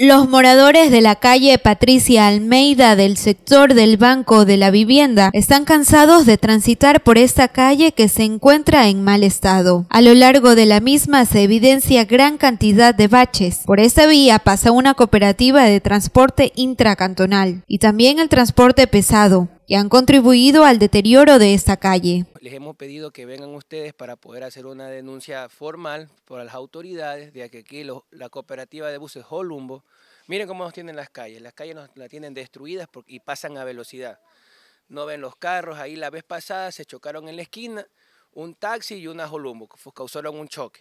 Los moradores de la calle Patricia Almeida del sector del Banco de la Vivienda están cansados de transitar por esta calle que se encuentra en mal estado. A lo largo de la misma se evidencia gran cantidad de baches. Por esta vía pasa una cooperativa de transporte intracantonal y también el transporte pesado y han contribuido al deterioro de esta calle. Les hemos pedido que vengan ustedes para poder hacer una denuncia formal por las autoridades de que aquí la cooperativa de buses Holumbo, miren cómo nos tienen las calles, las calles nos las tienen destruidas y pasan a velocidad. No ven los carros, ahí la vez pasada se chocaron en la esquina un taxi y una Holumbo, causaron un choque.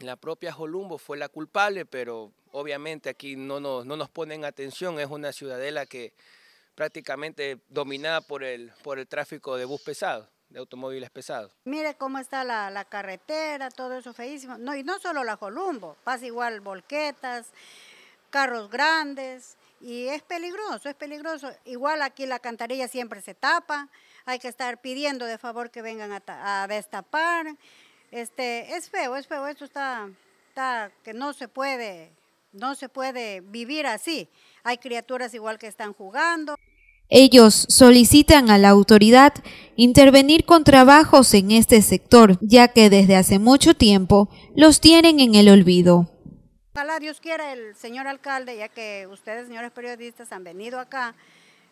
La propia Holumbo fue la culpable, pero obviamente aquí no no nos ponen atención, es una ciudadela que prácticamente dominada por el, por el tráfico de bus pesado, de automóviles pesados. Mire cómo está la, carretera, todo eso feísimo. No, y no solo la Columbo, pasa igual volquetas, carros grandes, y es peligroso, es peligroso. Igual aquí la cantarilla siempre se tapa, hay que estar pidiendo de favor que vengan a, a destapar. Este, es feo, es feo, esto está, está que no se puede no se puede vivir así. Hay criaturas igual que están jugando. Ellos solicitan a la autoridad intervenir con trabajos en este sector, ya que desde hace mucho tiempo los tienen en el olvido. Ojalá Dios quiera el señor alcalde, ya que ustedes, señores periodistas, han venido acá,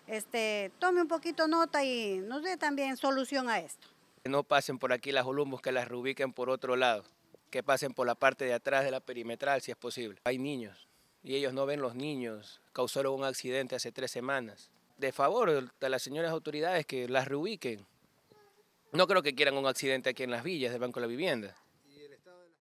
este, tome un poquito nota y nos dé también solución a esto. Que no pasen por aquí las Olumbos, que las reubiquen por otro lado, que pasen por la parte de atrás de la perimetral, si es posible. Hay niños y ellos no ven los niños, causaron un accidente hace tres semanas de favor a las señoras autoridades que las reubiquen. No creo que quieran un accidente aquí en las villas del Banco de la Vivienda.